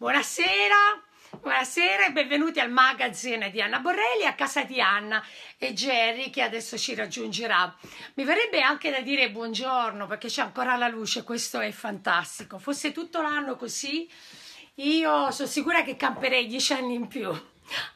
Buonasera. Buonasera e benvenuti al magazine di Anna Borrelli a casa di Anna e Jerry che adesso ci raggiungerà. Mi verrebbe anche da dire buongiorno perché c'è ancora la luce, questo è fantastico. Fosse tutto l'anno così, io sono sicura che camperei dieci anni in più.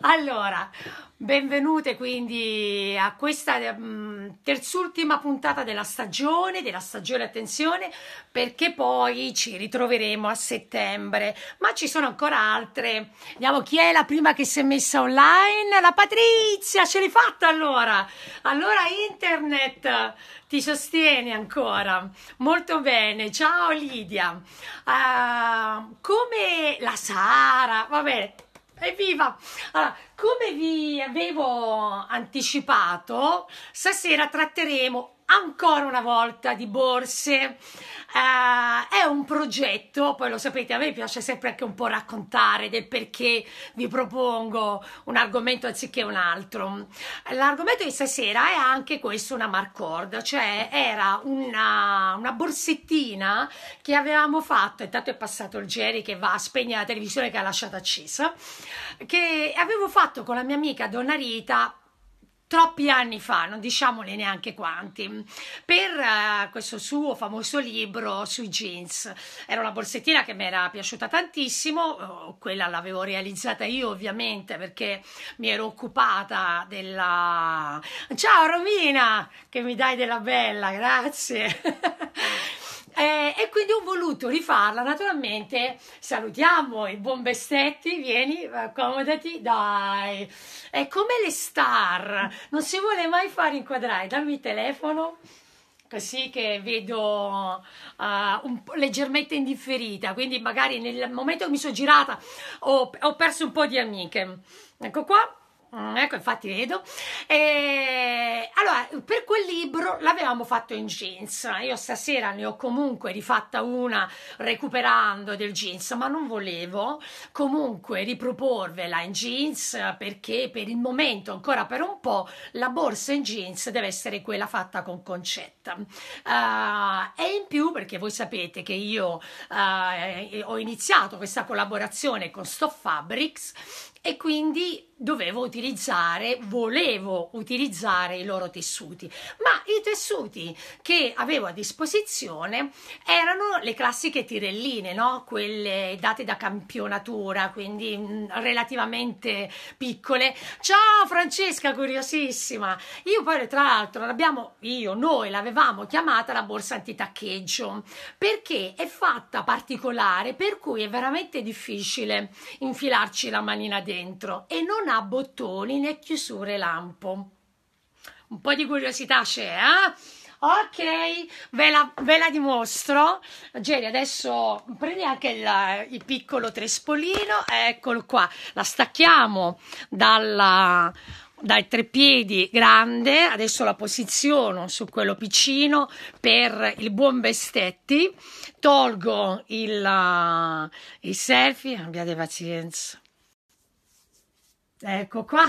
Allora, benvenute quindi a questa mm, terz'ultima puntata della stagione, della stagione attenzione, perché poi ci ritroveremo a settembre, ma ci sono ancora altre. Vediamo chi è la prima che si è messa online, la Patrizia, ce l'hai fatta allora. Allora internet ti sostiene ancora. Molto bene, ciao Lidia. Uh, come la Sara, va bene Evviva! Allora, come vi avevo anticipato, stasera tratteremo ancora una volta di borse. Uh, è un progetto, poi lo sapete, a me piace sempre anche un po' raccontare del perché vi propongo un argomento anziché un altro. L'argomento di stasera è anche questo, una Marcord, cioè era una, una borsettina che avevamo fatto, intanto è passato il Jerry che va a spegnere la televisione che ha lasciato accesa, che avevo fatto con la mia amica Donna Rita troppi anni fa, non diciamone neanche quanti, per uh, questo suo famoso libro sui jeans. Era una borsettina che mi era piaciuta tantissimo, eh, quella l'avevo realizzata io ovviamente perché mi ero occupata della... Ciao Romina, che mi dai della bella, grazie! Eh, e quindi ho voluto rifarla. Naturalmente salutiamo i buon Bessetti, vieni, eh, accomodati, dai. È come le star, non si vuole mai far inquadrare. Dammi il telefono così che vedo uh, un, leggermente indifferita, quindi magari nel momento che mi sono girata ho, ho perso un po' di amiche. Ecco qua. Mm, ecco, infatti vedo. E, allora, per quel libro l'avevamo fatto in jeans. Io stasera ne ho comunque rifatta una recuperando del jeans, ma non volevo comunque riproporvela in jeans perché per il momento, ancora per un po', la borsa in jeans deve essere quella fatta con concetta. Uh, e in più, perché voi sapete che io uh, ho iniziato questa collaborazione con Stoff Fabrics e quindi dovevo utilizzare, volevo utilizzare i loro tessuti, ma i tessuti che avevo a disposizione erano le classiche tirelline, no? quelle date da campionatura, quindi relativamente piccole. Ciao Francesca, curiosissima! Io poi tra l'altro l'abbiamo, io, noi l'avevamo chiamata la borsa antitaccheggio perché è fatta particolare, per cui è veramente difficile infilarci la manina dentro e non ha bottoni né chiusure lampo. Un po' di curiosità c'è, eh? Ok, ve la, ve la dimostro. Geri, adesso prendi anche il, il, piccolo trespolino, eccolo qua. La stacchiamo dalla, dai tre piedi grande, adesso la posiziono su quello piccino per il buon Bestetti, tolgo il, il selfie, abbiate pazienza. Ecco qua.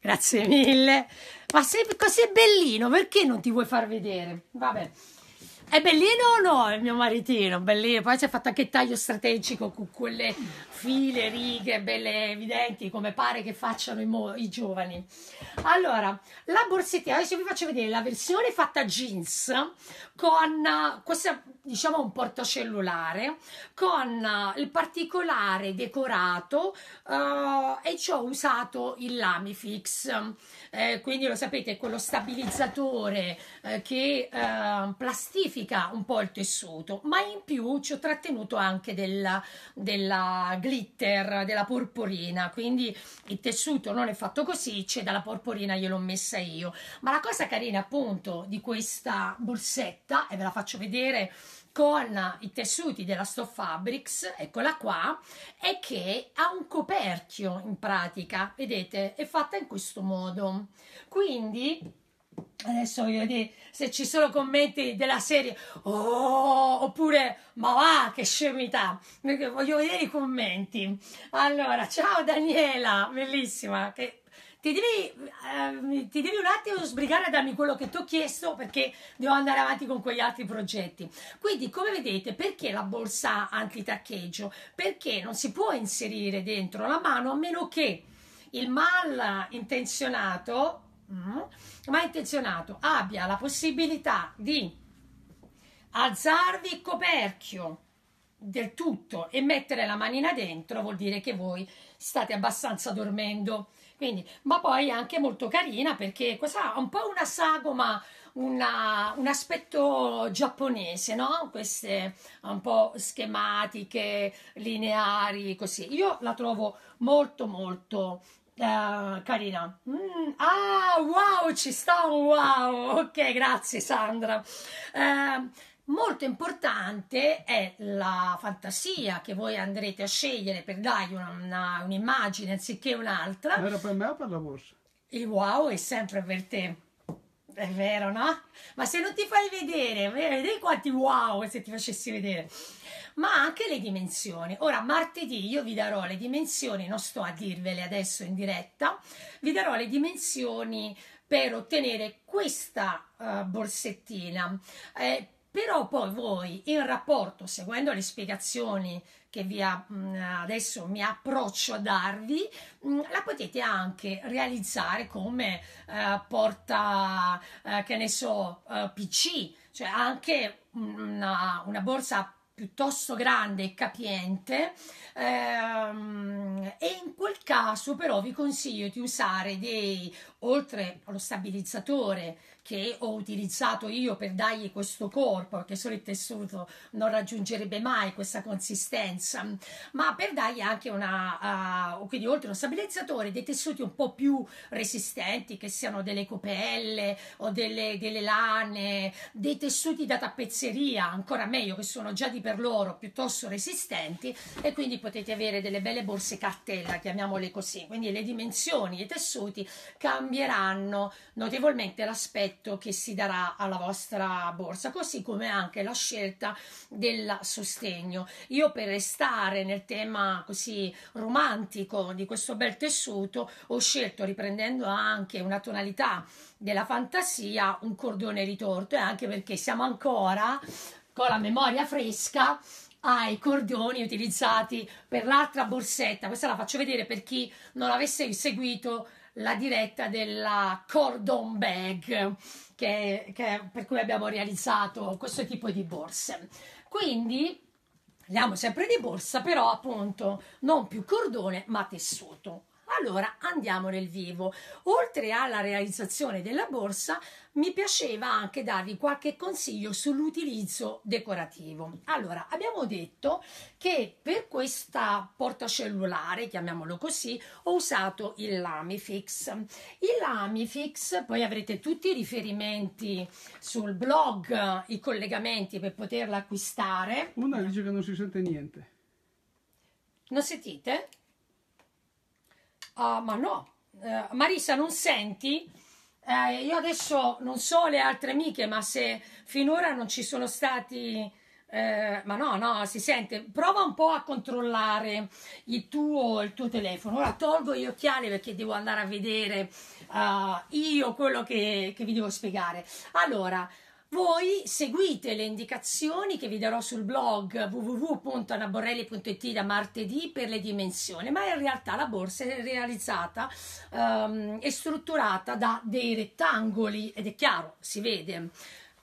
Grazie mille. Ma sei così bellino, perché non ti vuoi far vedere? Vabbè. È bellino o no? Il mio maritino, bellino. Poi si è fatto anche il taglio strategico con quelle file, righe belle evidenti, come pare che facciano i, i giovani. Allora, la borsettina, adesso vi faccio vedere la versione fatta jeans con uh, questa diciamo un portacellulare con eh, il particolare decorato eh, e ci ho usato il Lamifix eh, quindi lo sapete è quello stabilizzatore eh, che eh, plastifica un po' il tessuto ma in più ci ho trattenuto anche della, della glitter della porporina quindi il tessuto non è fatto così c'è dalla porporina gliel'ho messa io ma la cosa carina appunto di questa borsetta e ve la faccio vedere con i tessuti della Stoff Fabrics, eccola qua, e che ha un coperchio in pratica, vedete, è fatta in questo modo. Quindi Adesso voglio dire se ci sono commenti della serie, oh, oppure ma va che scemità, voglio vedere i commenti. Allora, ciao Daniela, bellissima, che ti devi, eh, ti devi un attimo sbrigare a darmi quello che ti ho chiesto perché devo andare avanti con quegli altri progetti. Quindi, come vedete, perché la borsa antitaccheggio? Perché non si può inserire dentro la mano a meno che il mal intenzionato, mm, ma intenzionato abbia la possibilità di alzarvi il coperchio del tutto e mettere la manina dentro vuol dire che voi state abbastanza dormendo quindi, ma poi è anche molto carina perché questa ha un po' una sagoma, una, un aspetto giapponese, no? Queste un po' schematiche, lineari, così. Io la trovo molto molto Uh, carina. Mm, ah, wow, ci sta un wow. Ok, grazie Sandra. Uh, Molto importante è la fantasia che voi andrete a scegliere per dargli una, una, un'immagine anziché un'altra. Era per me o per la borsa? Il wow è sempre per te. È vero, no? Ma se non ti fai vedere, vedi quanti wow se ti facessi vedere. Ma anche le dimensioni. Ora, martedì io vi darò le dimensioni, non sto a dirvele adesso in diretta, vi darò le dimensioni per ottenere questa uh, borsettina. Eh, però poi voi in rapporto, seguendo le spiegazioni che vi ha, mm, adesso mi approccio a darvi, mm, la potete anche realizzare come eh, porta, eh, che ne so, eh, PC, cioè anche una, una borsa piuttosto grande e capiente ehm, e in quel caso però vi consiglio di usare dei oltre allo stabilizzatore che ho utilizzato io per dargli questo corpo, che solo il tessuto non raggiungerebbe mai questa consistenza, ma per dargli anche una, uh, quindi oltre a uno stabilizzatore, dei tessuti un po' più resistenti, che siano delle copelle o delle, delle lane, dei tessuti da tappezzeria, ancora meglio, che sono già di per loro piuttosto resistenti e quindi potete avere delle belle borse cartella, chiamiamole così, quindi le dimensioni dei tessuti cambieranno notevolmente l'aspetto effetto che si darà alla vostra borsa, così come anche la scelta del sostegno. Io per restare nel tema così romantico di questo bel tessuto ho scelto, riprendendo anche una tonalità della fantasia, un cordone ritorto e anche perché siamo ancora con la memoria fresca ai cordoni utilizzati per l'altra borsetta. Questa la faccio vedere per chi non avesse seguito la diretta della Cordon Bag, che, che, per cui abbiamo realizzato questo tipo di borse. Quindi, parliamo sempre di borsa, però appunto non più cordone, ma tessuto. Allora andiamo nel vivo. Oltre alla realizzazione della borsa, mi piaceva anche darvi qualche consiglio sull'utilizzo decorativo. Allora, abbiamo detto che per questa portacellulare, chiamiamolo così, ho usato il Lamifix. Il Lamifix, poi avrete tutti i riferimenti sul blog, i collegamenti per poterla acquistare. Una dice che non si sente niente. Non sentite? Uh, ma no, uh, eh, Marisa, non senti? Uh, io adesso non so le altre amiche, ma se finora non ci sono stati... Eh, ma no, no, si sente. Prova un po' a controllare il tuo, il tuo telefono. Ora tolgo gli occhiali perché devo andare a vedere io quello che, che vi devo spiegare. Allora, voi seguite le indicazioni che vi darò sul blog www.anaborelli.it da martedì per le dimensioni, ma in realtà la borsa è realizzata um, e strutturata da dei rettangoli ed è chiaro, si vede.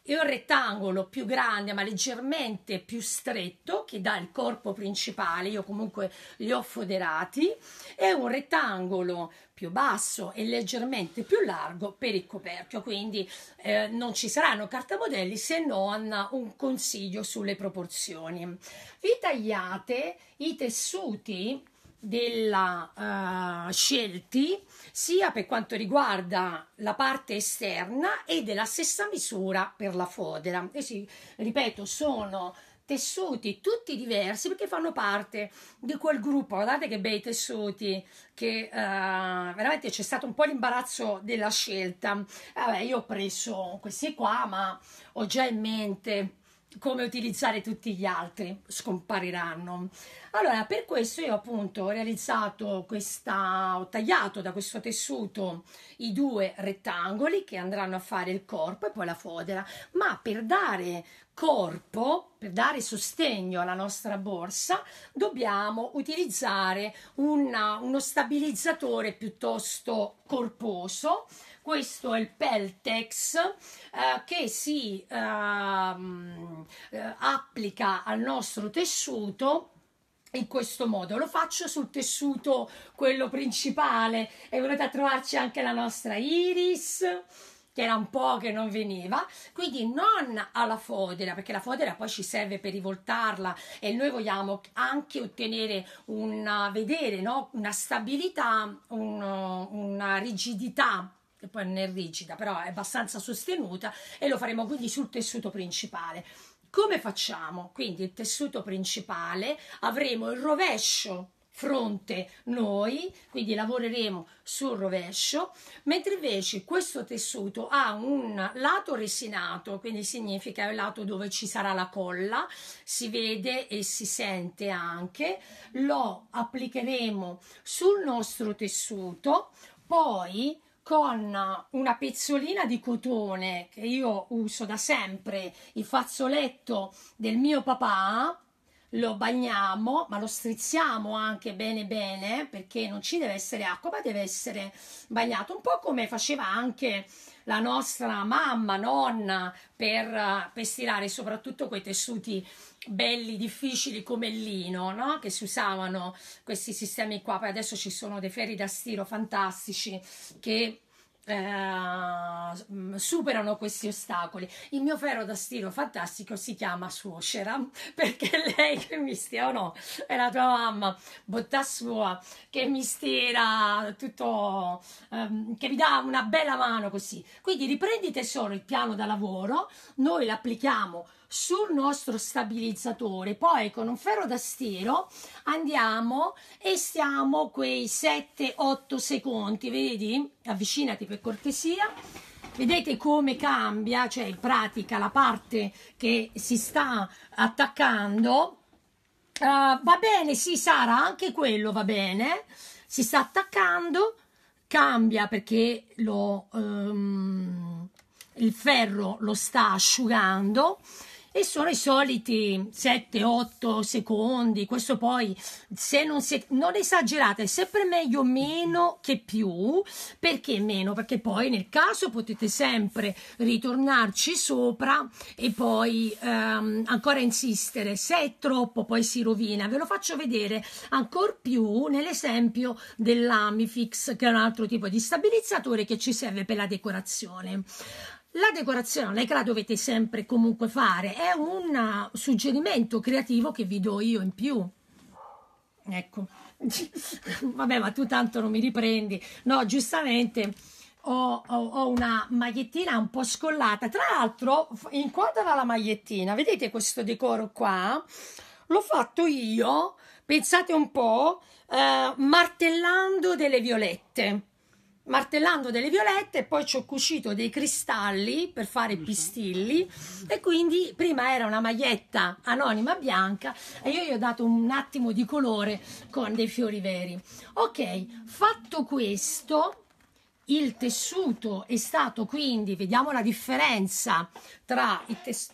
È un rettangolo più grande ma leggermente più stretto che dà il corpo principale, io comunque li ho foderati, è un rettangolo più basso e leggermente più largo per il coperchio, quindi eh, non ci saranno cartamodelli se non un consiglio sulle proporzioni. Vi tagliate i tessuti della uh, scelti sia per quanto riguarda la parte esterna e della stessa misura per la fodera e sì, ripeto sono tessuti tutti diversi perché fanno parte di quel gruppo. Guardate che bei tessuti, che uh, veramente c'è stato un po' l'imbarazzo della scelta. Vabbè, io ho preso questi qua, ma ho già in mente come utilizzare tutti gli altri scompariranno allora per questo io appunto ho realizzato questa ho tagliato da questo tessuto i due rettangoli che andranno a fare il corpo e poi la fodera ma per dare corpo per dare sostegno alla nostra borsa dobbiamo utilizzare una, uno stabilizzatore piuttosto corposo questo è il Peltex eh, che si ehm, eh, applica al nostro tessuto in questo modo lo faccio sul tessuto quello principale e volete a trovarci anche la nostra iris che era un po' che non veniva, quindi non alla fodera, perché la fodera poi ci serve per rivoltarla e noi vogliamo anche ottenere una, vedere, no? una stabilità, un, una rigidità che poi non è rigida, però è abbastanza sostenuta e lo faremo quindi sul tessuto principale. Come facciamo? Quindi il tessuto principale avremo il rovescio fronte noi, quindi lavoreremo sul rovescio, mentre invece questo tessuto ha un lato resinato, quindi significa il lato dove ci sarà la colla, si vede e si sente anche, lo applicheremo sul nostro tessuto, poi con una pezzolina di cotone che io uso da sempre, il fazzoletto del mio papà, lo bagniamo, ma lo strizziamo anche bene bene perché non ci deve essere acqua, ma deve essere bagnato, un po' come faceva anche la nostra mamma, nonna per, eh, per stirare soprattutto quei tessuti belli, difficili come il lino, no? che si usavano questi sistemi qua, poi adesso ci sono dei ferri da stiro fantastici che eh, mm, superano questi ostacoli. Il mio ferro da stiro fantastico si chiama suocera perché lei che mi stira o oh no è la tua mamma, bottà sua che mi stira tutto, ehm, che mi dà una bella mano così. Quindi riprendi tesoro il piano da lavoro, noi l'applichiamo sul nostro stabilizzatore. Poi con un ferro da stiro andiamo e stiamo quei 7-8 secondi, vedi? Avvicinati per cortesia. Vedete come cambia, cioè in pratica la parte che si sta attaccando. Uh, va bene, sì Sara, anche quello va bene. Si sta attaccando, cambia perché lo, um, il ferro lo sta asciugando e sono i soliti 7-8 secondi. Questo poi, se non, se non esagerate, è sempre meglio meno che più. Perché meno? Perché poi nel caso potete sempre ritornarci sopra e poi ehm, ancora insistere. Se è troppo, poi si rovina. Ve lo faccio vedere ancora più nell'esempio dell'Amifix, che è un altro tipo di stabilizzatore che ci serve per la decorazione. La decorazione non è che la dovete sempre comunque fare, è un suggerimento creativo che vi do io in più. Ecco, vabbè, ma tu tanto non mi riprendi. No, giustamente ho, ho, ho una magliettina un po' scollata. Tra l'altro, inquadra la magliettina, vedete questo decoro qua? L'ho fatto io, pensate un po', eh, martellando delle violette martellando delle violette e poi ci ho cucito dei cristalli per fare pistilli e quindi prima era una maglietta anonima bianca e io gli ho dato un attimo di colore con dei fiori veri. Ok, fatto questo il tessuto è stato quindi, vediamo la differenza tra i tessuti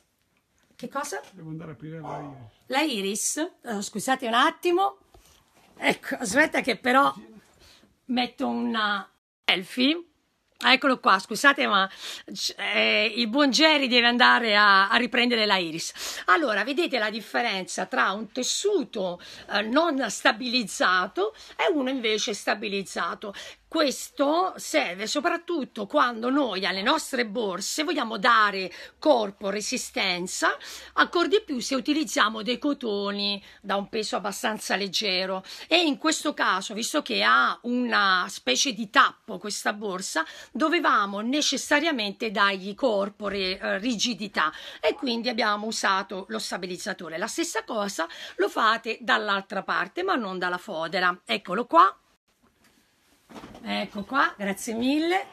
che cosa? Devo andare a aprire la iris. La iris? Oh, scusate un attimo. Ecco, aspetta che però metto una, selfie. Eccolo qua, scusate ma eh, il buon Jerry deve andare a, a, riprendere la iris. Allora, vedete la differenza tra un tessuto eh, non stabilizzato e uno invece stabilizzato. Questo serve soprattutto quando noi alle nostre borse vogliamo dare corpo, resistenza, ancor di più se utilizziamo dei cotoni da un peso abbastanza leggero e in questo caso, visto che ha una specie di tappo questa borsa, dovevamo necessariamente dargli corpo, eh, rigidità e quindi abbiamo usato lo stabilizzatore. La stessa cosa lo fate dall'altra parte, ma non dalla fodera. Eccolo qua ecco qua grazie mille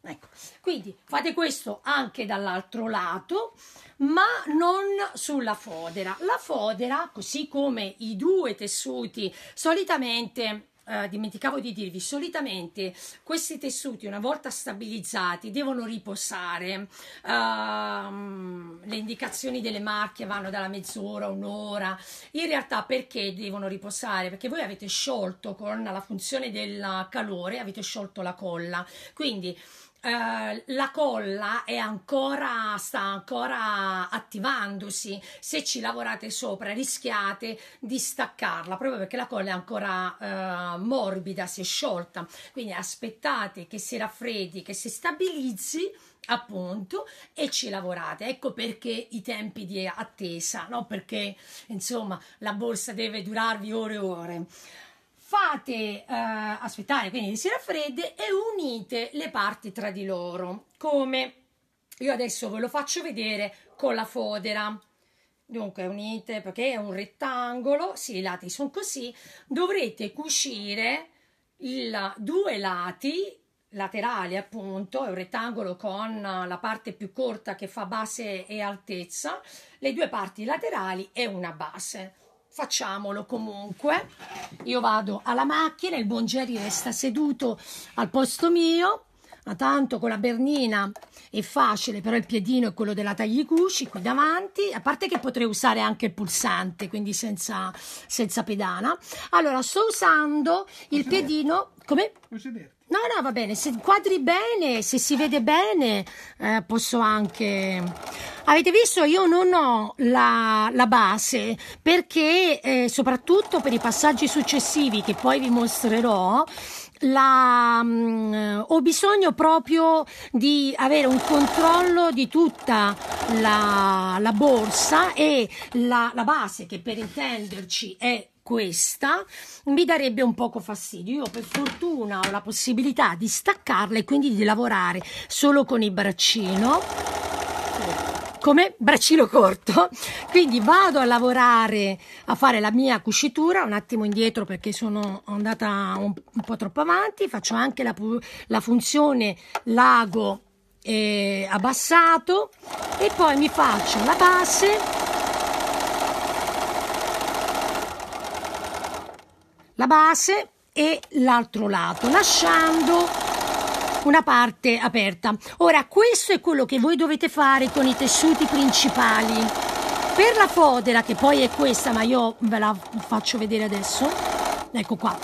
ecco. quindi fate questo anche dall'altro lato ma non sulla fodera la fodera così come i due tessuti solitamente eh, dimenticavo di dirvi, solitamente questi tessuti una volta stabilizzati devono riposare, um, le indicazioni delle macchie vanno dalla mezz'ora, un'ora, in realtà perché devono riposare? Perché voi avete sciolto con la funzione del calore, avete sciolto la colla, quindi eh, la colla è ancora, sta ancora attivandosi. Se ci lavorate sopra rischiate di staccarla proprio perché la colla è ancora uh, morbida, si è sciolta. Quindi aspettate che si raffreddi, che si stabilizzi appunto e ci lavorate ecco perché i tempi di attesa no perché insomma la borsa deve durarvi ore e ore fate eh, aspettare quindi si raffredde e unite le parti tra di loro come io adesso ve lo faccio vedere con la fodera dunque unite perché è un rettangolo sì i lati sono così dovrete cucire il, due lati laterali appunto è un rettangolo con la parte più corta che fa base e altezza le due parti laterali e una base facciamolo comunque. Io vado alla macchina, il buongiorno resta seduto al posto mio. Ma tanto con la bernina è facile, però il piedino è quello della tagliacusci qui davanti, a parte che potrei usare anche il pulsante, quindi senza, senza pedana. Allora, sto usando il piedino... Come? Puoi sederti. No, no, va bene, se quadri bene, se si vede bene, eh, posso anche... Avete visto, io non ho la, la base perché eh, soprattutto per i passaggi successivi che poi vi mostrerò, la, mh, mm, ho bisogno proprio di avere un controllo di tutta la, la borsa e la, la base che per intenderci è questa mi darebbe un poco fastidio. Io per fortuna ho la possibilità di staccarla e quindi di lavorare solo con il braccino come braccino corto. Quindi vado a lavorare, a fare la mia cucitura, un attimo indietro perché sono andata un, un po' troppo avanti, faccio anche la, la funzione lago eh, abbassato e poi mi faccio la base. La base e l'altro lato, lasciando una parte aperta. Ora questo è quello che voi dovete fare con i tessuti principali. Per la fodera, che poi è questa, ma io ve la faccio vedere adesso, ecco qua,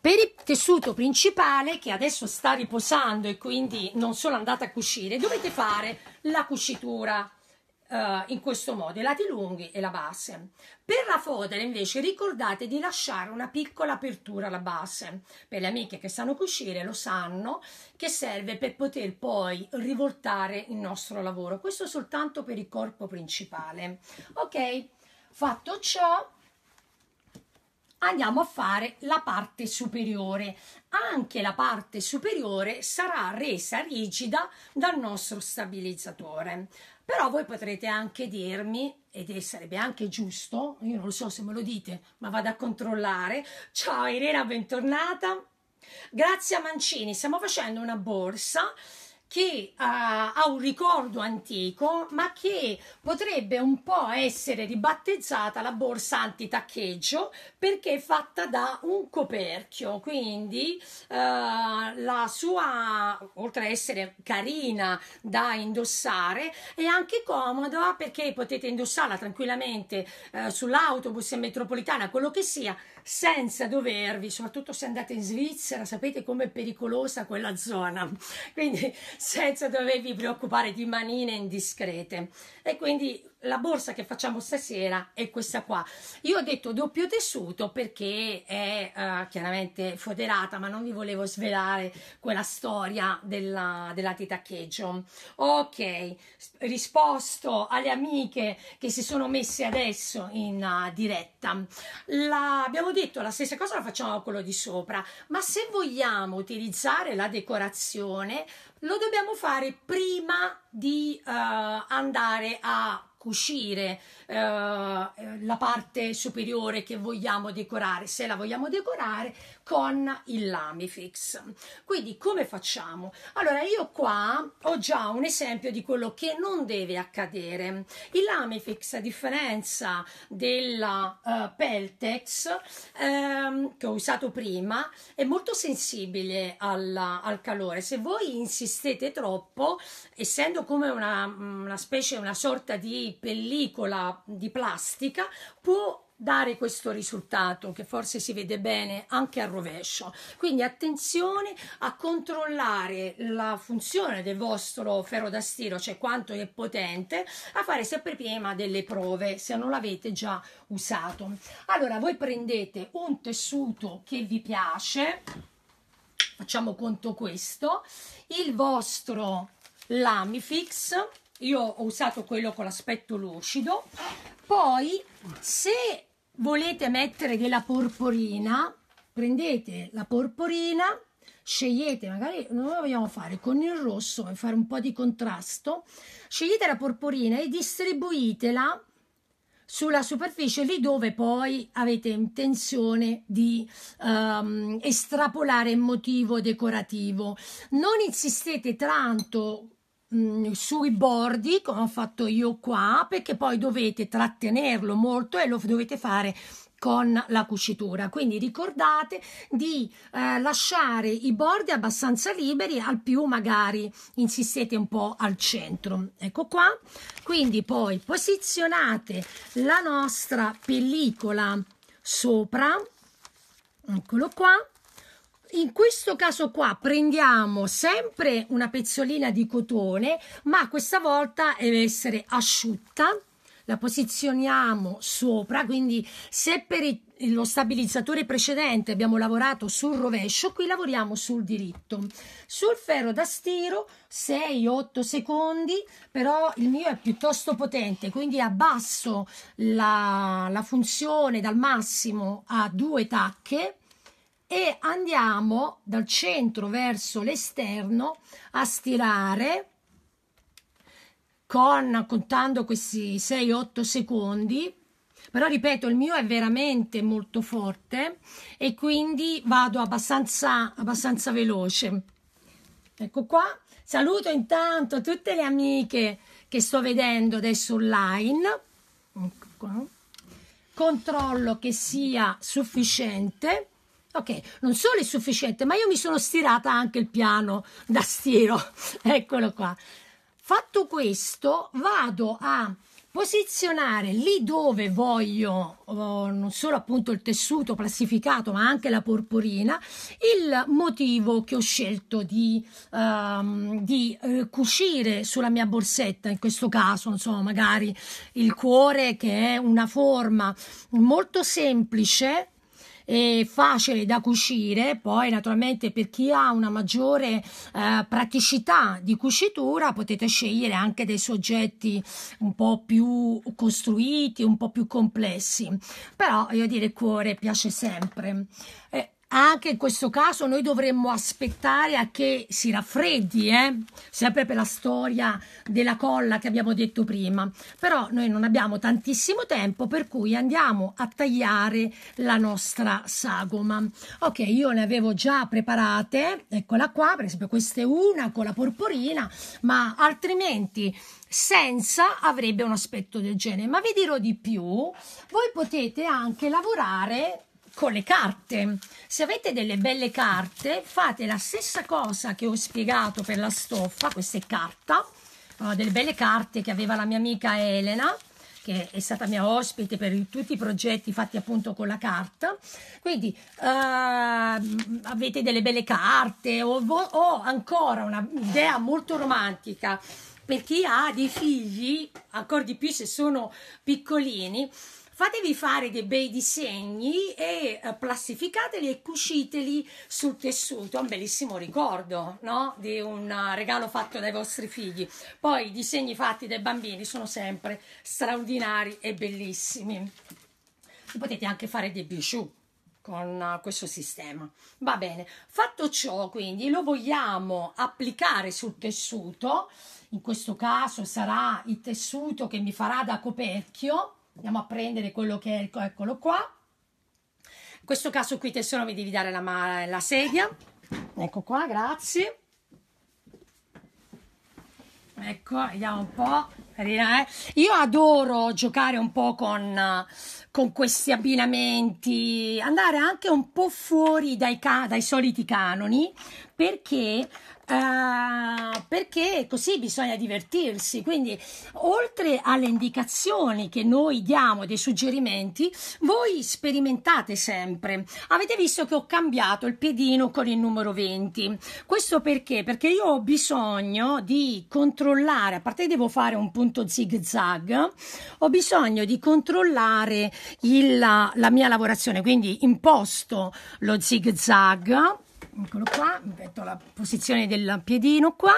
per il tessuto principale che adesso sta riposando e quindi non sono andata a cucire dovete fare la cucitura eh, in questo modo i lati lunghi e la base per la fodera invece ricordate di lasciare una piccola apertura alla base per le amiche che sanno cucire lo sanno che serve per poter poi rivoltare il nostro lavoro questo soltanto per il corpo principale ok fatto ciò andiamo a fare la parte superiore. Anche la parte superiore sarà resa rigida dal nostro stabilizzatore. Però voi potrete anche dirmi, ed sarebbe anche giusto, io non lo so se me lo dite, ma vado a controllare. Ciao Irena, bentornata. Grazie a Mancini, stiamo facendo una borsa che uh, ha un ricordo antico, ma che potrebbe un po' essere ribattezzata la borsa antitaccheggio perché è fatta da un coperchio. Quindi uh, la sua, oltre a essere carina da indossare, è anche comoda perché potete indossarla tranquillamente uh, sull'autobus in metropolitana, quello che sia, senza dovervi, soprattutto se andate in Svizzera, sapete com'è pericolosa quella zona, quindi senza dovervi preoccupare di manine indiscrete e quindi la borsa che facciamo stasera è questa qua io ho detto doppio tessuto perché è uh, chiaramente foderata ma non vi volevo svelare quella storia della, della titaccheggio ok risposto alle amiche che si sono messe adesso in uh, diretta la, abbiamo detto la stessa cosa la facciamo quello di sopra ma se vogliamo utilizzare la decorazione lo dobbiamo fare prima di uh, andare a cucire uh, la parte superiore che vogliamo decorare se la vogliamo decorare con il Lamifix. Quindi come facciamo? Allora io qua ho già un esempio di quello che non deve accadere. Il Lamifix a differenza della uh, Peltex ehm, che ho usato prima è molto sensibile al, al calore. Se voi insistete troppo, essendo come una, una specie, una sorta di pellicola di plastica, può dare questo risultato che forse si vede bene anche al rovescio. Quindi attenzione a controllare la funzione del vostro ferro da stiro, cioè quanto è potente, a fare sempre prima delle prove se non l'avete già usato. Allora voi prendete un tessuto che vi piace, facciamo conto questo, il vostro Lamifix, io ho usato quello con l'aspetto lucido, poi se volete mettere della porporina, prendete la porporina, scegliete, magari noi vogliamo fare con il rosso per fare un po' di contrasto, scegliete la porporina e distribuitela sulla superficie lì dove poi avete intenzione di um, estrapolare il motivo decorativo. Non insistete tanto Mm, sui bordi come ho fatto io qua perché poi dovete trattenerlo molto e lo dovete fare con la cucitura quindi ricordate di eh, lasciare i bordi abbastanza liberi al più magari insistete un po' al centro ecco qua quindi poi posizionate la nostra pellicola sopra eccolo qua in questo caso qua prendiamo sempre una pezzolina di cotone ma questa volta deve essere asciutta la posizioniamo sopra quindi se per lo stabilizzatore precedente abbiamo lavorato sul rovescio qui lavoriamo sul diritto sul ferro da stiro 6-8 secondi però il mio è piuttosto potente quindi abbasso la, la funzione dal massimo a due tacche e andiamo dal centro verso l'esterno a stirare con contando questi 6-8 secondi però ripeto il mio è veramente molto forte e quindi vado abbastanza, abbastanza veloce ecco qua saluto intanto tutte le amiche che sto vedendo adesso online ecco controllo che sia sufficiente Ok, non solo è sufficiente, ma io mi sono stirata anche il piano da stiro. Eccolo qua. Fatto questo, vado a posizionare lì dove voglio oh, non solo appunto il tessuto plastificato ma anche la porporina il motivo che ho scelto di, um, di eh, cucire sulla mia borsetta in questo caso non so magari il cuore che è una forma molto semplice e facile da cucire, poi naturalmente per chi ha una maggiore eh, praticità di cucitura potete scegliere anche dei soggetti un po' più costruiti, un po' più complessi, però io dire cuore piace sempre. Eh, anche in questo caso noi dovremmo aspettare a che si raffreddi, eh? sempre per la storia della colla che abbiamo detto prima, però noi non abbiamo tantissimo tempo per cui andiamo a tagliare la nostra sagoma. Ok, io ne avevo già preparate, eccola qua, per esempio questa è una con la porporina, ma altrimenti senza avrebbe un aspetto del genere, ma vi dirò di più, voi potete anche lavorare con le carte. Se avete delle belle carte, fate la stessa cosa che ho spiegato per la stoffa, questa è carta, uh, delle belle carte che aveva la mia amica Elena, che è stata mia ospite per tutti i progetti fatti appunto con la carta. Quindi uh, avete delle belle carte o, o ancora un'idea molto romantica per chi ha dei figli, ancora di più se sono piccolini, fatevi fare dei bei disegni e eh, plastificateli e cuciteli sul tessuto, un bellissimo ricordo no? di un eh, regalo fatto dai vostri figli. Poi i disegni fatti dai bambini sono sempre straordinari e bellissimi. Potete anche fare dei bijou con eh, questo sistema. Va bene, fatto ciò, quindi lo vogliamo applicare sul tessuto, in questo caso sarà il tessuto che mi farà da coperchio andiamo a prendere quello che è, eccolo qua. In questo caso qui tesoro mi devi dare la, la sedia, ecco qua, grazie. Ecco, vediamo un po'. Carina, eh? Io adoro giocare un po' con, con, questi abbinamenti, andare anche un po' fuori dai, dai soliti canoni, perché Uh, perché così bisogna divertirsi. Quindi, oltre alle indicazioni che noi diamo, dei suggerimenti, voi sperimentate sempre. Avete visto che ho cambiato il piedino con il numero 20. Questo perché? Perché io ho bisogno di controllare, a parte che devo fare un punto zig zag, ho bisogno di controllare il, la mia lavorazione. Quindi imposto lo zig zag eccolo qua, metto la posizione del piedino qua,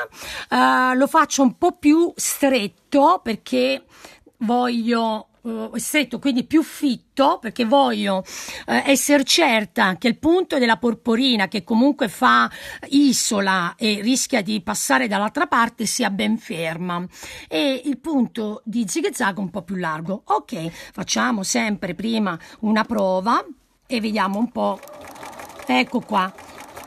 uh, lo faccio un po' più stretto perché voglio uh, stretto, quindi più fitto perché voglio uh, essere certa che il punto della porporina che comunque fa isola e rischia di passare dall'altra parte sia ben ferma e il punto di zig zag un po' più largo. Ok, facciamo sempre prima una prova e vediamo un po'. Ecco qua,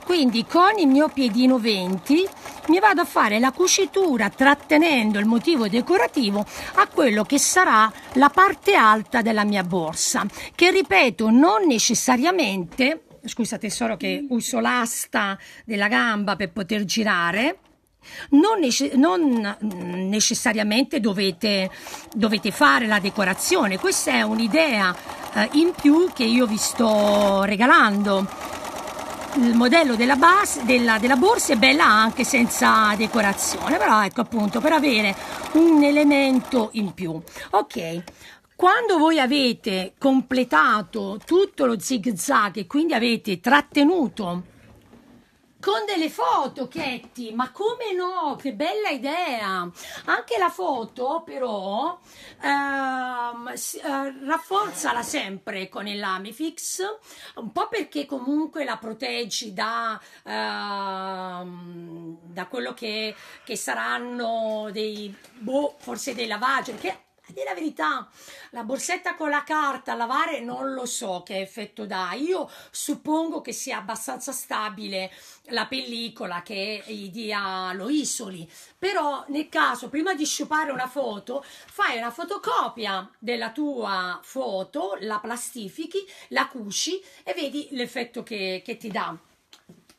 quindi con il mio piedino 20 mi vado a fare la cucitura trattenendo il motivo decorativo a quello che sarà la parte alta della mia borsa, che ripeto non necessariamente, scusate solo che uso l'asta della gamba per poter girare, non, nece- non, necessariamente dovete, dovete, fare la decorazione, questa è un'idea eh, in più che io vi sto regalando il modello della, base, della, della, borsa è bella anche senza decorazione, però ecco appunto per avere un elemento in più. Ok, quando voi avete completato tutto lo zig zag e quindi avete trattenuto con delle foto, Ketty, ma come no? Che bella idea! Anche la foto, però, ehm, si, eh, rafforzala sempre con il Lamifix, un po' perché comunque la proteggi da, ehm, da quello che, che saranno dei, boh, forse dei lavaggi, perché a dire la verità, la borsetta con la carta a lavare non lo so che effetto dà. Io suppongo che sia abbastanza stabile la pellicola che gli dia lo isoli. Però nel caso, prima di sciupare una foto, fai una fotocopia della tua foto, la plastifichi, la cuci e vedi l'effetto che, che ti dà.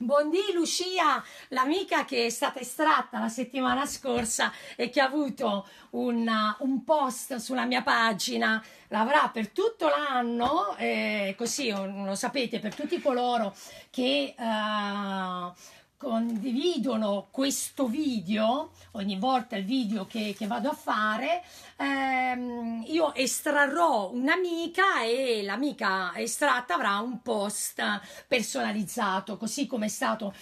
Buondì Lucia, l'amica che è stata estratta la settimana scorsa e che ha avuto una, uh, un post sulla mia pagina, l'avrà per tutto l'anno, eh, così oh, lo sapete, per tutti coloro che... Uh, condividono questo video ogni volta il video che, che vado a fare ehm, io estrarrò un'amica e l'amica estratta avrà un post personalizzato così come è stato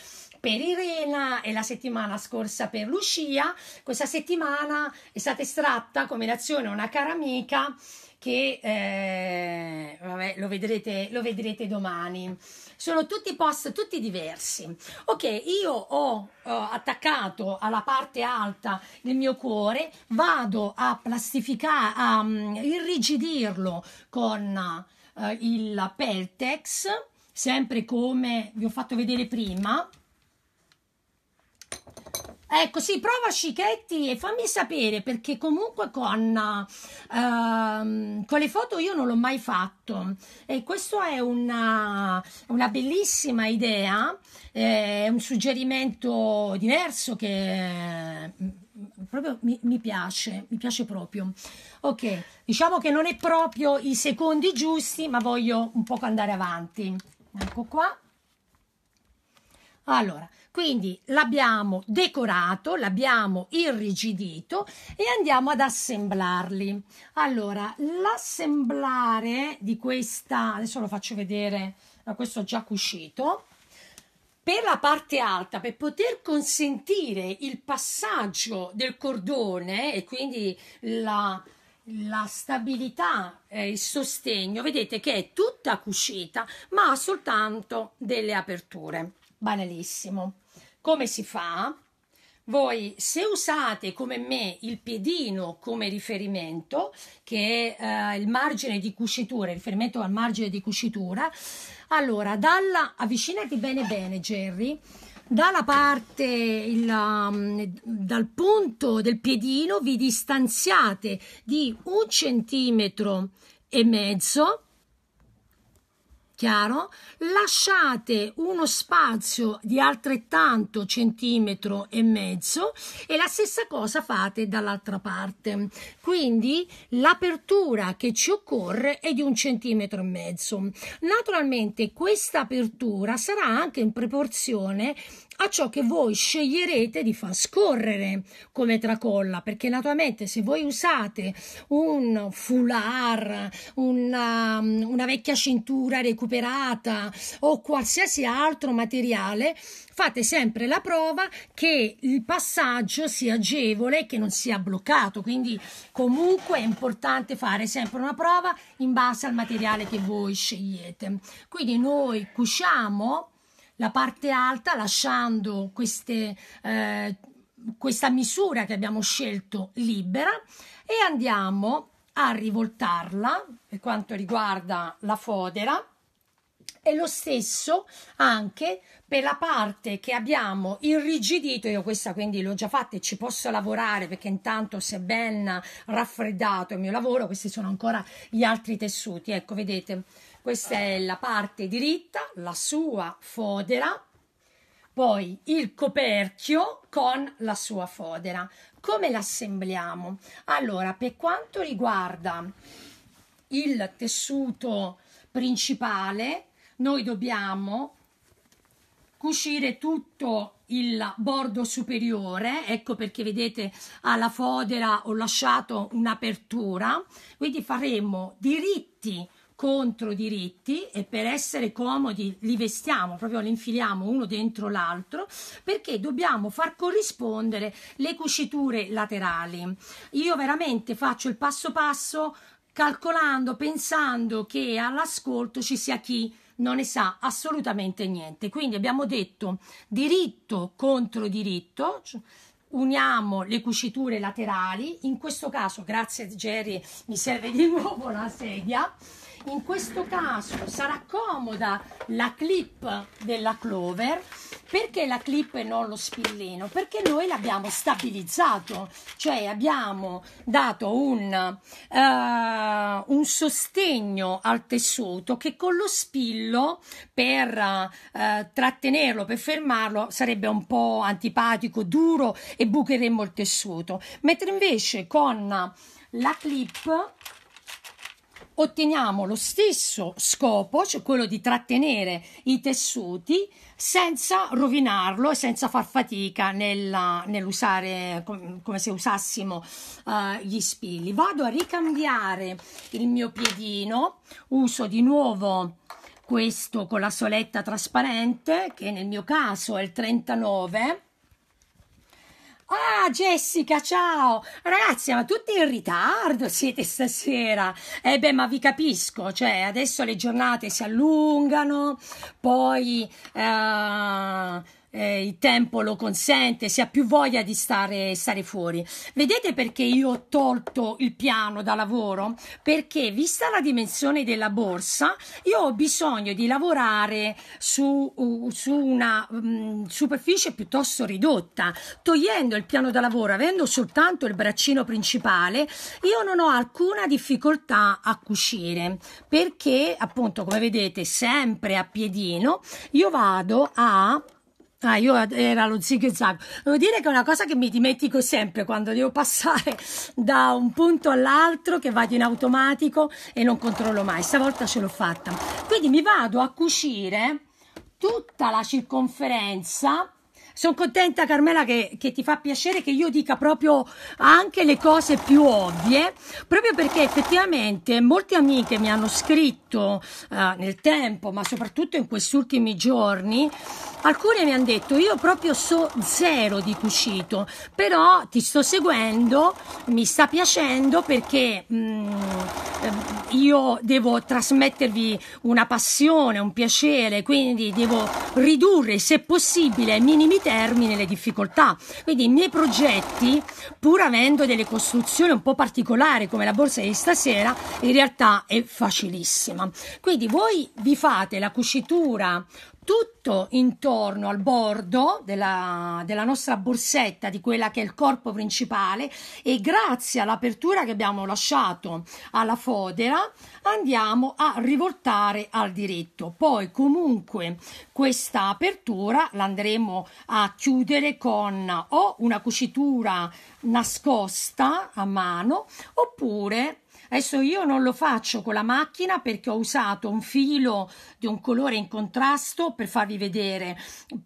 per Irena e la settimana scorsa per Lucia questa settimana è stata estratta come reazione una cara amica che eh, vabbè, lo, vedrete, lo vedrete domani sono tutti post, tutti diversi. Ok, io ho eh, attaccato alla parte alta del mio cuore, vado a plastificare, a um, irrigidirlo con eh, il Peltex, sempre come vi ho fatto vedere prima. Ecco, sì, prova Scichetti e fammi sapere perché comunque con, uh, con, le foto io non l'ho mai fatto e questa è una, una bellissima idea, è eh, un suggerimento diverso che mm, proprio mi, mi, piace, mi piace proprio. Ok, diciamo che non è proprio i secondi giusti, ma voglio un poco andare avanti. Ecco qua. Allora, quindi l'abbiamo decorato, l'abbiamo irrigidito e andiamo ad assemblarli. Allora, l'assemblare di questa, adesso lo faccio vedere, da questo già cucito, per la parte alta, per poter consentire il passaggio del cordone e quindi la, la stabilità e eh, il sostegno, vedete che è tutta cucita, ma ha soltanto delle aperture. Banalissimo. Come si fa? Voi, se usate come me il piedino come riferimento, che è eh, il margine di cucitura, riferimento al margine di cucitura, allora dalla, avvicinati bene bene Jerry, dalla parte il, um, dal punto del piedino vi distanziate di un centimetro e mezzo chiaro? Lasciate uno spazio di altrettanto centimetro e mezzo e la stessa cosa fate dall'altra parte. Quindi l'apertura che ci occorre è di un centimetro e mezzo. Naturalmente questa apertura sarà anche in proporzione a ciò che voi sceglierete di far scorrere come tracolla, perché naturalmente se voi usate un foulard, una, una vecchia cintura recuperata o qualsiasi altro materiale, fate sempre la prova che il passaggio sia agevole e che non sia bloccato, quindi comunque è importante fare sempre una prova in base al materiale che voi scegliete. Quindi noi cuciamo la parte alta lasciando queste, eh, questa misura che abbiamo scelto libera e andiamo a rivoltarla per quanto riguarda la fodera e lo stesso anche per la parte che abbiamo irrigidito io questa quindi l'ho già fatta e ci posso lavorare perché intanto si è ben raffreddato il mio lavoro questi sono ancora gli altri tessuti ecco vedete questa è la parte diritta, la sua fodera, poi il coperchio con la sua fodera. Come l'assembliamo? Allora, per quanto riguarda il tessuto principale, noi dobbiamo cucire tutto il bordo superiore ecco perché vedete alla fodera ho lasciato un'apertura quindi faremo diritti contro diritti e per essere comodi li vestiamo, proprio li infiliamo uno dentro l'altro perché dobbiamo far corrispondere le cuciture laterali. Io veramente faccio il passo passo calcolando, pensando che all'ascolto ci sia chi non ne sa assolutamente niente. Quindi abbiamo detto diritto contro diritto, cioè uniamo le cuciture laterali, in questo caso, grazie Jerry, mi serve di nuovo la sedia in questo caso sarà comoda la clip della clover perché la clip e non lo spillino? Perché noi l'abbiamo stabilizzato, cioè abbiamo dato un, uh, un, sostegno al tessuto che con lo spillo per uh, trattenerlo, per fermarlo, sarebbe un po' antipatico, duro e bucheremmo il tessuto. Mentre invece con la clip otteniamo lo stesso scopo, cioè quello di trattenere i tessuti senza rovinarlo e senza far fatica nella, nell'usare com, come se usassimo uh, gli spilli. Vado a ricambiare il mio piedino, uso di nuovo questo con la soletta trasparente che nel mio caso è il 39 Ah, Jessica, ciao! Ragazzi, ma tutti in ritardo siete stasera? Eh beh, ma vi capisco, cioè adesso le giornate si allungano, poi... Eh, eh, il tempo lo consente, si ha più voglia di stare, stare fuori. Vedete perché io ho tolto il piano da lavoro? Perché vista la dimensione della borsa, io ho bisogno di lavorare su, uh, su una um, superficie piuttosto ridotta. Togliendo il piano da lavoro, avendo soltanto il braccino principale, io non ho alcuna difficoltà a cucire perché appunto come vedete sempre a piedino io vado a Ah, io era lo zig zag. Devo dire che è una cosa che mi dimentico sempre quando devo passare da un punto all'altro che vado in automatico e non controllo mai. Stavolta ce l'ho fatta. Quindi mi vado a cucire tutta la circonferenza sono contenta, Carmela, che, che, ti fa piacere che io dica proprio anche le cose più ovvie, proprio perché effettivamente molte amiche mi hanno scritto eh, nel tempo, ma soprattutto in questi ultimi giorni, alcune mi hanno detto io proprio so zero di cucito, però ti sto seguendo, mi sta piacendo perché mh, mm, io devo trasmettervi una passione, un piacere, quindi devo ridurre se possibile, minimizzare termine le difficoltà. Quindi i miei progetti, pur avendo delle costruzioni un po' particolari come la borsa di stasera, in realtà è facilissima. Quindi voi vi fate la cucitura tutto intorno al bordo della, della, nostra borsetta, di quella che è il corpo principale e grazie all'apertura che abbiamo lasciato alla fodera andiamo a rivoltare al diritto. Poi comunque questa apertura l'andremo a chiudere con o una cucitura nascosta a mano oppure Adesso io non lo faccio con la macchina perché ho usato un filo di un colore in contrasto per farvi vedere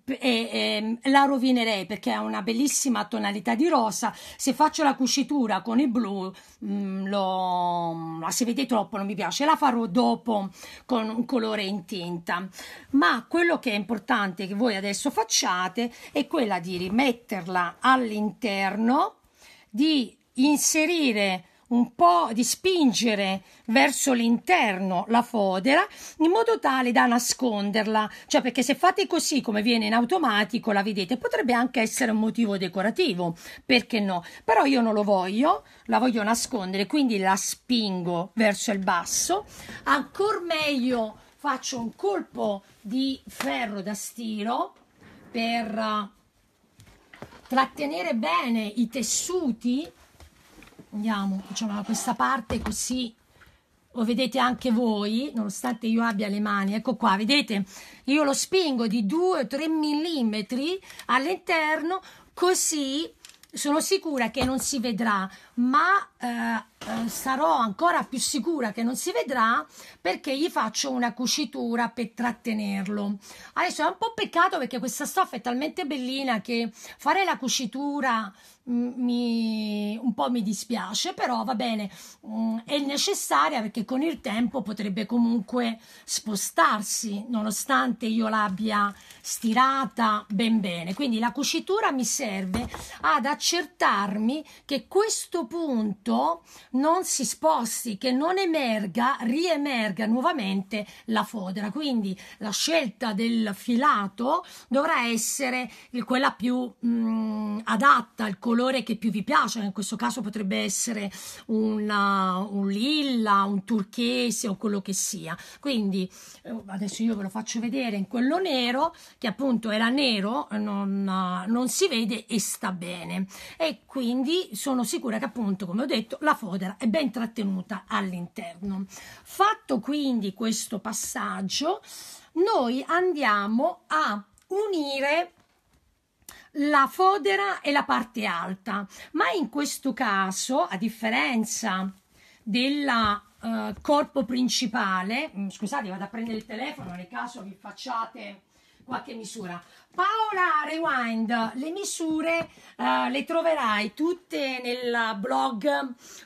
e, e, ehm, la rovinerei perché ha una bellissima tonalità di rosa. Se faccio la cucitura con il blu mh, mm, lo, la se vede troppo, non mi piace, la farò dopo con un colore in tinta. Ma quello che è importante che voi adesso facciate è quella di rimetterla all'interno, di inserire un po' di spingere verso l'interno la fodera in modo tale da nasconderla, cioè perché se fate così come viene in automatico la vedete, potrebbe anche essere un motivo decorativo, perché no? Però io non lo voglio, la voglio nascondere, quindi la spingo verso il basso, ancora meglio faccio un colpo di ferro da stiro per trattenere bene i tessuti andiamo facciamo da questa parte così lo vedete anche voi nonostante io abbia le mani ecco qua vedete io lo spingo di 2 3 mm all'interno così sono sicura che non si vedrà ma eh, eh, sarò ancora più sicura che non si vedrà perché gli faccio una cucitura per trattenerlo. Adesso è un po' peccato perché questa stoffa è talmente bellina che fare la cucitura mm, mi, un po' mi dispiace, però va bene, mm, è necessaria perché con il tempo potrebbe comunque spostarsi, nonostante io l'abbia stirata ben bene. Quindi la cucitura mi serve ad accertarmi che questo punto non si sposti, che non emerga, riemerga nuovamente la fodera. Quindi la scelta del filato dovrà essere quella più mh, mm, adatta al colore che più vi piace. In questo caso potrebbe essere una, un lilla, un turchese o quello che sia. Quindi eh, adesso io ve lo faccio vedere in quello nero, che appunto era nero, non, non si vede e sta bene. E quindi sono sicura che appunto, come ho detto, la fodera è ben trattenuta all'interno. Fatto quindi questo passaggio, noi andiamo a unire la fodera e la parte alta, ma in questo caso, a differenza del eh, corpo principale, mm, scusate, vado a prendere il telefono nel caso vi facciate qualche misura. Paola Rewind, le misure uh, le troverai tutte nel blog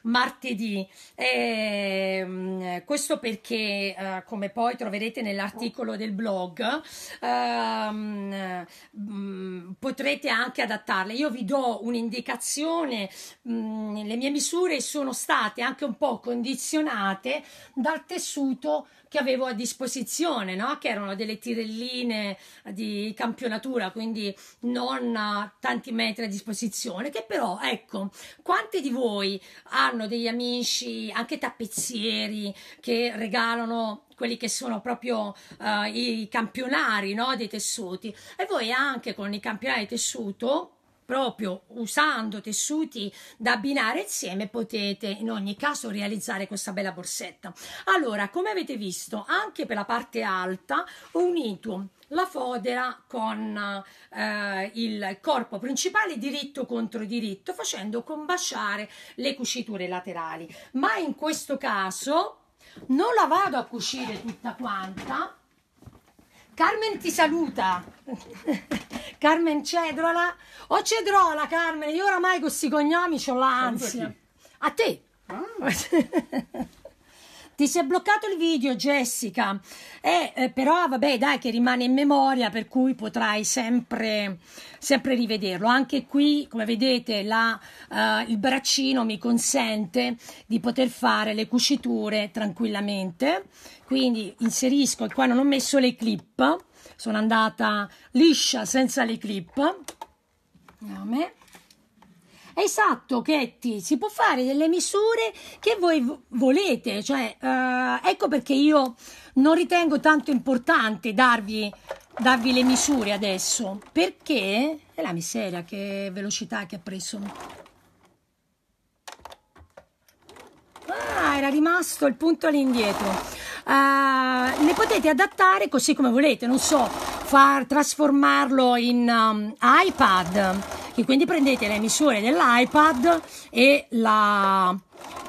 martedì. E, ehm, questo perché, uh, come poi troverete nell'articolo del blog, uh, potrete anche adattarle. Io vi do un'indicazione, mm, le mie misure sono state anche un po' condizionate dal tessuto che avevo a disposizione, no? che erano delle tirelline di campionatura, quindi non tanti metri a disposizione, che però, ecco, quanti di voi hanno degli amici, anche tappezzieri, che regalano quelli che sono proprio uh, i campionari no? dei tessuti e voi anche con i campionari di tessuto proprio usando tessuti da abbinare insieme potete in ogni caso realizzare questa bella borsetta allora come avete visto anche per la parte alta ho unito la fodera con eh, il corpo principale diritto contro diritto facendo combaciare le cuciture laterali ma in questo caso non la vado a cucire tutta quanta Carmen ti saluta. Carmen Cedrola. O oh, Cedrola, Carmen, io oramai con questi cognomi ho l'ansia. A te. Ah. Ti si è bloccato il video, Jessica. Eh, eh, però vabbè, dai, che rimane in memoria, per cui potrai sempre, sempre rivederlo. Anche qui, come vedete, la, eh, il braccino mi consente di poter fare le cuciture tranquillamente. Quindi inserisco, qua non ho messo le clip, sono andata liscia senza le clip. Andiamo. Esatto, Chetti, si può fare delle misure che voi volete, cioè, eh, ecco perché io non ritengo tanto importante darvi, darvi le misure adesso, perché è la miseria che velocità che ha preso. Ah, era rimasto il punto all'indietro. Uh, le potete adattare così come volete, non so, far trasformarlo in um, iPad, che quindi prendete le misure dell'iPad e la,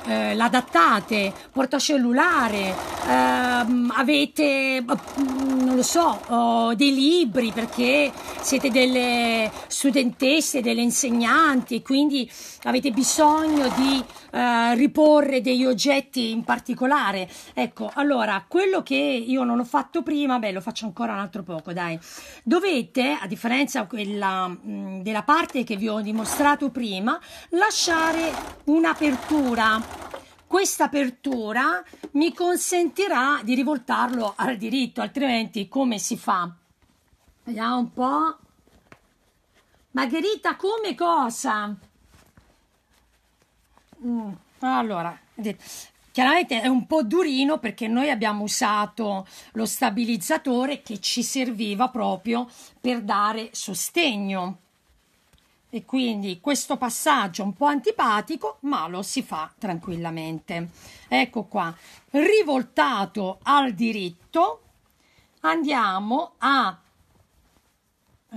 eh, l'adattate, portacellulare, ehm, avete, mm, non lo so, oh, dei libri perché siete delle studentesse, delle insegnanti e quindi avete bisogno di eh, riporre degli oggetti in particolare. Ecco, allora, quello che io non ho fatto prima, beh, lo faccio ancora un altro poco, dai. Dovete, a differenza quella, mh, della parte che vi ho dimostrato prima, lasciare un'apertura questa apertura mi consentirà di rivoltarlo al diritto, altrimenti come si fa? Vediamo un po'. Margherita, come cosa? Mm. allora, chiaramente è un po' durino perché noi abbiamo usato lo stabilizzatore che ci serviva proprio per dare sostegno. E quindi questo passaggio un po' antipatico, ma lo si fa tranquillamente. Ecco qua, rivoltato al diritto, andiamo a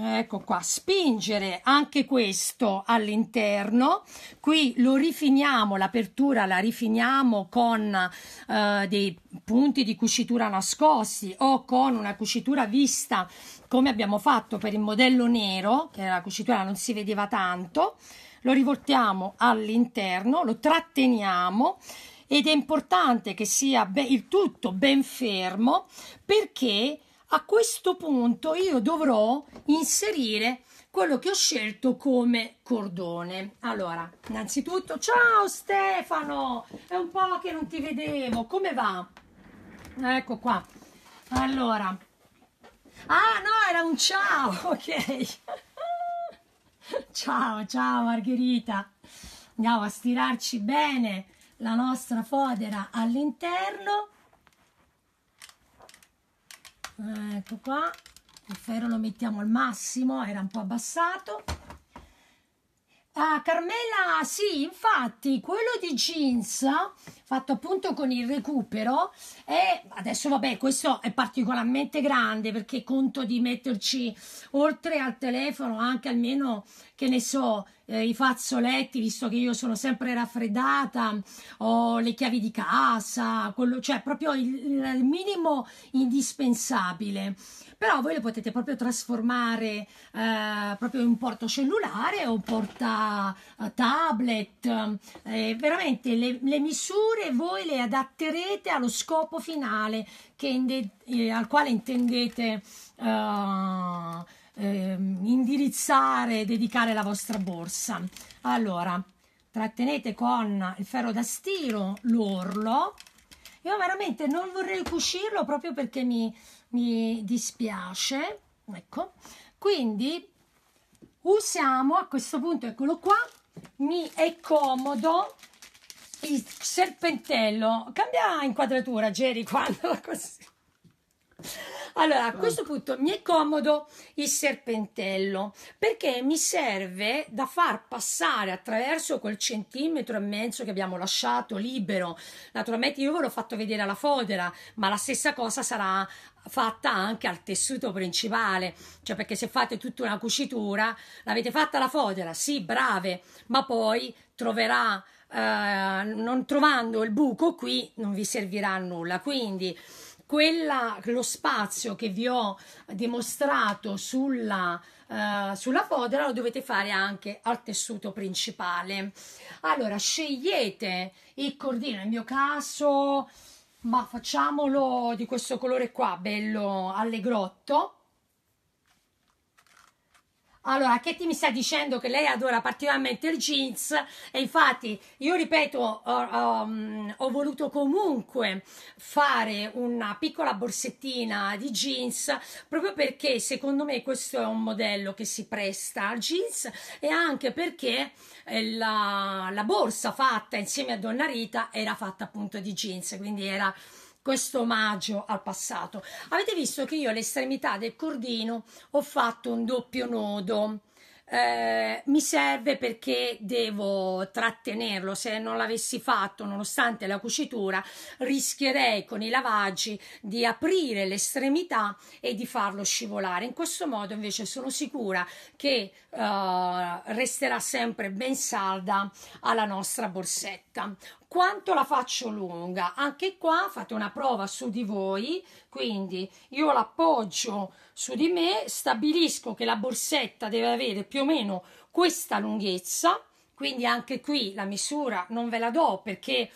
Ecco qua, spingere anche questo all'interno. Qui lo rifiniamo, l'apertura la rifiniamo con eh, dei punti di cucitura nascosti o con una cucitura vista come abbiamo fatto per il modello nero, che la cucitura non si vedeva tanto. Lo rivoltiamo all'interno, lo tratteniamo ed è importante che sia il tutto ben fermo perché a questo punto io dovrò inserire quello che ho scelto come cordone. Allora, innanzitutto, ciao Stefano, è un po' che non ti vedevo, come va? Ecco qua. Allora, ah no, era un ciao, ok. ciao, ciao Margherita. Andiamo a stirarci bene la nostra fodera all'interno ecco qua il ferro lo mettiamo al massimo era un po' abbassato ah Carmela sì infatti quello di jeans fatto appunto con il recupero e adesso vabbè questo è particolarmente grande perché conto di metterci oltre al telefono anche almeno che ne so eh, i fazzoletti visto che io sono sempre raffreddata ho le chiavi di casa quello, cioè proprio il, il minimo indispensabile però voi le potete proprio trasformare eh, proprio in porto cellulare o porta eh, tablet eh, veramente le, le misure oppure voi le adatterete allo scopo finale eh, al quale intendete eh, eh, indirizzare e dedicare la vostra borsa. Allora, trattenete con il ferro da stiro l'orlo. Io veramente non vorrei cucirlo proprio perché mi, mi dispiace. Ecco, quindi usiamo a questo punto, eccolo qua, mi è comodo il serpentello cambia inquadratura Jerry quando così allora a questo ecco. punto mi è comodo il serpentello perché mi serve da far passare attraverso quel centimetro e mezzo che abbiamo lasciato libero naturalmente io ve l'ho fatto vedere alla fodera ma la stessa cosa sarà fatta anche al tessuto principale, cioè perché se fate tutta una cucitura, l'avete fatta la fodera, sì, brave, ma poi troverà eh, non trovando il buco qui non vi servirà a nulla. Quindi quella, lo spazio che vi ho dimostrato sulla, eh, sulla fodera lo dovete fare anche al tessuto principale. Allora scegliete il cordino, nel mio caso ma facciamolo di questo colore qua, bello allegrotto allora, Chetti mi sta dicendo che lei adora particolarmente il jeans e infatti io ripeto, ho, ho, ho voluto comunque fare una piccola borsettina di jeans proprio perché secondo me questo è un modello che si presta al jeans e anche perché eh, la, la borsa fatta insieme a Donna Rita era fatta appunto di jeans, quindi era questo omaggio al passato. Avete visto che io all'estremità del cordino ho fatto un doppio nodo. Eh, mi serve perché devo trattenerlo se non l'avessi fatto nonostante la cucitura rischierei con i lavaggi di aprire l'estremità e di farlo scivolare in questo modo invece sono sicura che eh, resterà sempre ben salda alla nostra borsetta quanto la faccio lunga? Anche qua fate una prova su di voi, quindi io l'appoggio su di me, stabilisco che la borsetta deve avere più o meno questa lunghezza, quindi anche qui la misura non ve la do perché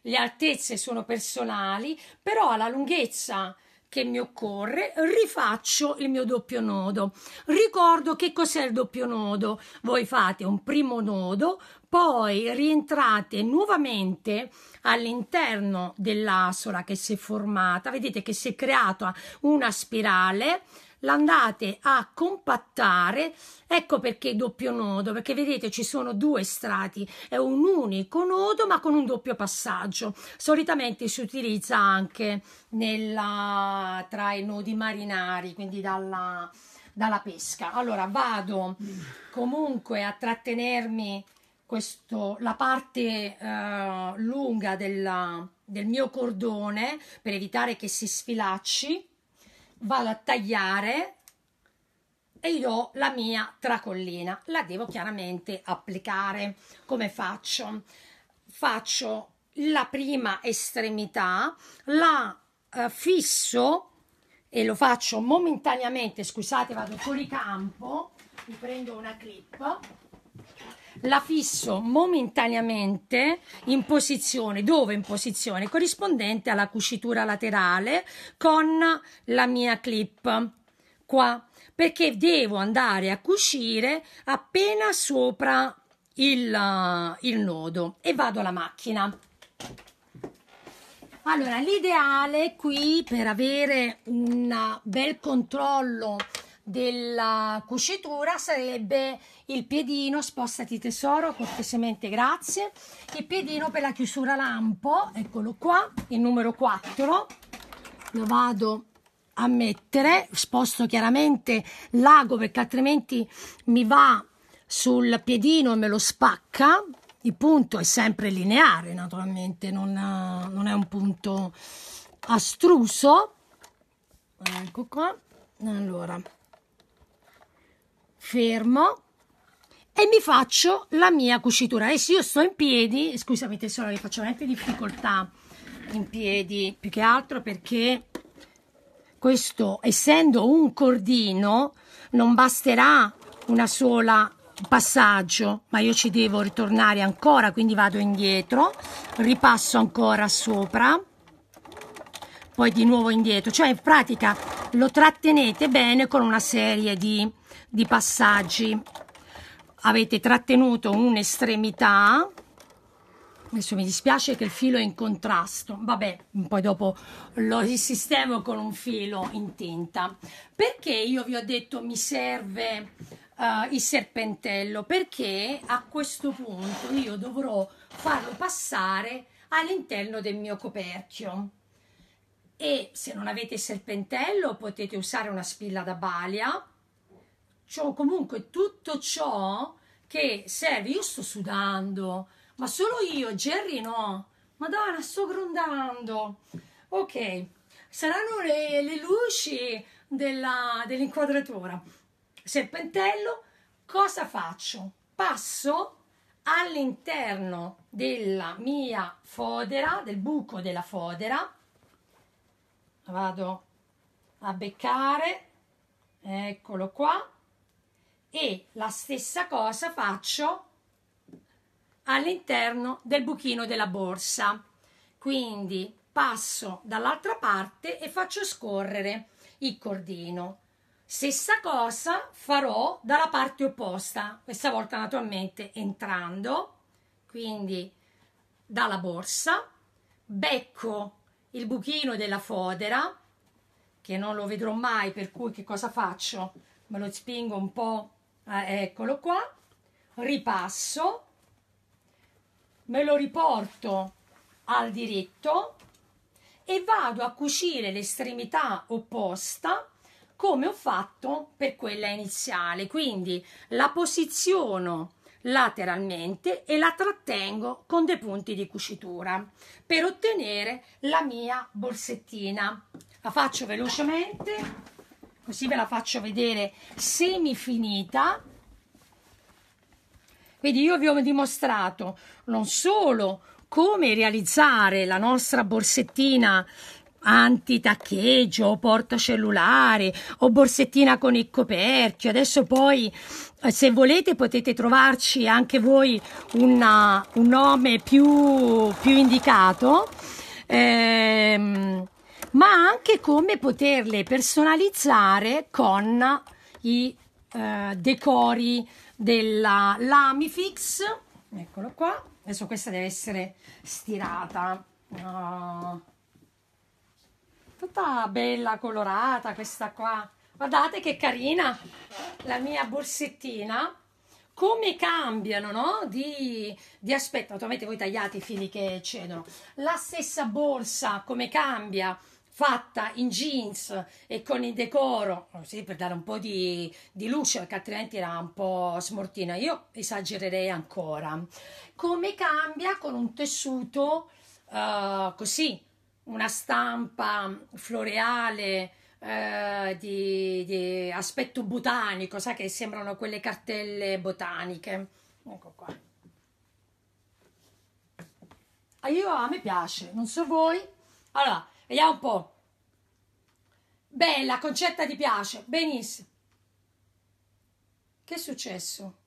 le altezze sono personali, però la lunghezza che mi occorre, rifaccio il mio doppio nodo. Ricordo che cos'è il doppio nodo. Voi fate un primo nodo, poi rientrate nuovamente all'interno dell'asola che si è formata. Vedete che si è creata una spirale l'andate a compattare ecco perché doppio nodo perché vedete ci sono due strati è un unico nodo ma con un doppio passaggio solitamente si utilizza anche nella, tra i nodi marinari quindi dalla, dalla pesca allora vado comunque a trattenermi questo, la parte eh, lunga della, del mio cordone per evitare che si sfilacci vado a tagliare e io ho la mia tracollina la devo chiaramente applicare come faccio faccio la prima estremità la eh, fisso e lo faccio momentaneamente scusate vado fuori campo mi prendo una clip la fisso momentaneamente in posizione, dove in posizione corrispondente alla cucitura laterale con la mia clip qua perché devo andare a cucire appena sopra il, eh, il nodo e vado alla macchina allora l'ideale qui per avere un bel controllo della cucitura sarebbe il piedino spostati tesoro cortesemente grazie il piedino per la chiusura lampo eccolo qua il numero 4 lo vado a mettere sposto chiaramente l'ago perché altrimenti mi va sul piedino e me lo spacca il punto è sempre lineare naturalmente non, non è un punto astruso ecco qua allora fermo e mi faccio la mia cucitura. Adesso io sto in piedi, scusami tesoro che faccio veramente difficoltà in piedi, più che altro perché questo, essendo un cordino, non basterà una sola passaggio, ma io ci devo ritornare ancora, quindi vado indietro, ripasso ancora sopra poi di nuovo indietro, cioè in pratica lo trattenete bene con una serie di, di passaggi. Avete trattenuto un'estremità, adesso mi dispiace che il filo è in contrasto, vabbè, poi dopo lo risistemo con un filo in tinta. Perché io vi ho detto mi serve uh, il serpentello? Perché a questo punto io dovrò farlo passare all'interno del mio coperchio e se non avete il serpentello potete usare una spilla da balia cioè, comunque tutto ciò che serve io sto sudando ma solo io, Jerry no madonna sto grondando ok saranno le, le luci dell'inquadratura serpentello cosa faccio? passo all'interno della mia fodera del buco della fodera vado a beccare eccolo qua e la stessa cosa faccio all'interno del buchino della borsa quindi passo dall'altra parte e faccio scorrere il cordino stessa cosa farò dalla parte opposta questa volta naturalmente entrando quindi dalla borsa becco il buchino della fodera che non lo vedrò mai per cui che cosa faccio me lo spingo un po ah, eccolo qua ripasso me lo riporto al diritto e vado a cucire l'estremità opposta come ho fatto per quella iniziale quindi la posiziono lateralmente e la trattengo con dei punti di cucitura per ottenere la mia borsettina. La faccio velocemente, così ve la faccio vedere semifinita. Quindi io vi ho dimostrato non solo come realizzare la nostra borsettina antitaccheggio o portacellulare o borsettina con il coperchio. Adesso poi eh, se volete potete trovarci anche voi una, un nome più, più indicato. Ehm, ma anche come poterle personalizzare con i eh, decori della Lamifix. Eccolo qua. Adesso questa deve essere stirata. Uh tutta bella colorata questa qua guardate che carina la mia borsettina come cambiano no? di, di, aspetto, naturalmente voi tagliate i fili che cedono, la stessa borsa come cambia fatta in jeans e con il decoro, così oh, per dare un po' di, di luce perché altrimenti era un po' smortina, io esagererei ancora, come cambia con un tessuto uh, così una stampa floreale eh, di, di, aspetto botanico, sa che sembrano quelle cartelle botaniche. Ecco qua. Ah, io a me piace, non so voi. Allora, vediamo un po'. Bella, concetta ti piace, benissimo. Che è successo?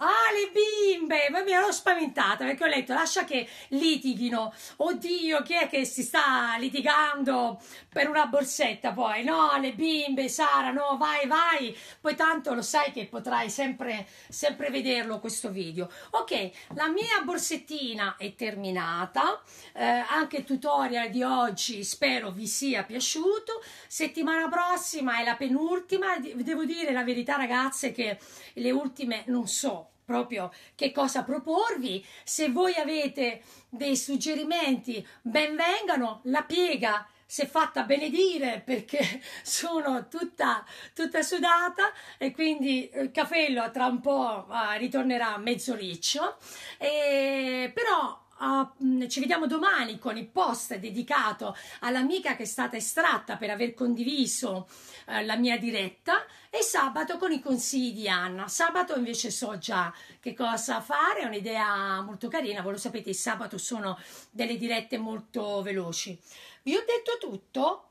Ah, le bimbe! Ma mi ero spaventata perché ho letto lascia che litighino. Oddio, chi è che si sta litigando per una borsetta? Poi no, le bimbe, Sara, no, vai, vai. Poi tanto lo sai che potrai sempre, sempre vederlo questo video. Ok, la mia borsettina è terminata. Eh, anche il tutorial di oggi spero vi sia piaciuto. Settimana prossima è la penultima. Devo dire la verità, ragazze, che le ultime non so proprio che cosa proporvi. Se voi avete dei suggerimenti, benvengano la piega si è fatta benedire perché sono tutta, tutta sudata e quindi il capello tra un po' ah, ritornerà mezzo riccio, e, però Uh, ci vediamo domani con il post dedicato all'amica che è stata estratta per aver condiviso uh, la mia diretta e sabato con i consigli di Anna. Sabato invece so già che cosa fare, è un'idea molto carina, voi lo sapete, il sabato sono delle dirette molto veloci. Vi ho detto tutto?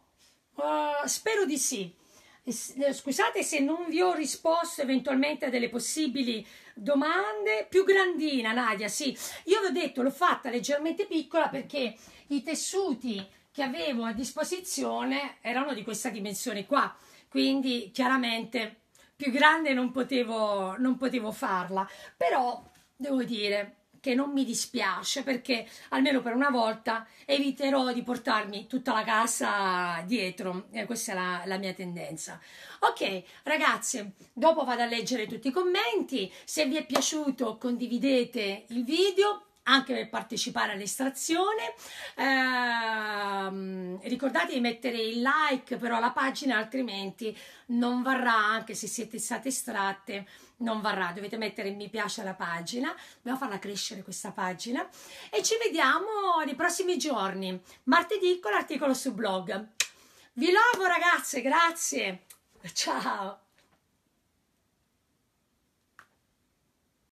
Uh, spero di sì. Eh, scusate se non vi ho risposto eventualmente a delle possibili domande, più grandina Nadia, sì, io vi ho detto l'ho fatta leggermente piccola perché i tessuti che avevo a disposizione erano di questa dimensione qua, quindi chiaramente più grande non potevo, non potevo farla, però devo dire che non mi dispiace perché almeno per una volta eviterò di portarmi tutta la casa dietro. Eh, questa è la, la mia tendenza. Ok, ragazze, dopo vado a leggere tutti i commenti. Se vi è piaciuto, condividete il video anche per partecipare all'estrazione. Eh, ricordate di mettere il like però alla pagina, altrimenti non varrà anche se siete state estratte non varrà, dovete mettere mi piace alla pagina, dobbiamo farla crescere questa pagina e ci vediamo nei prossimi giorni, martedì con l'articolo su blog. Vi lovo ragazze, grazie, ciao!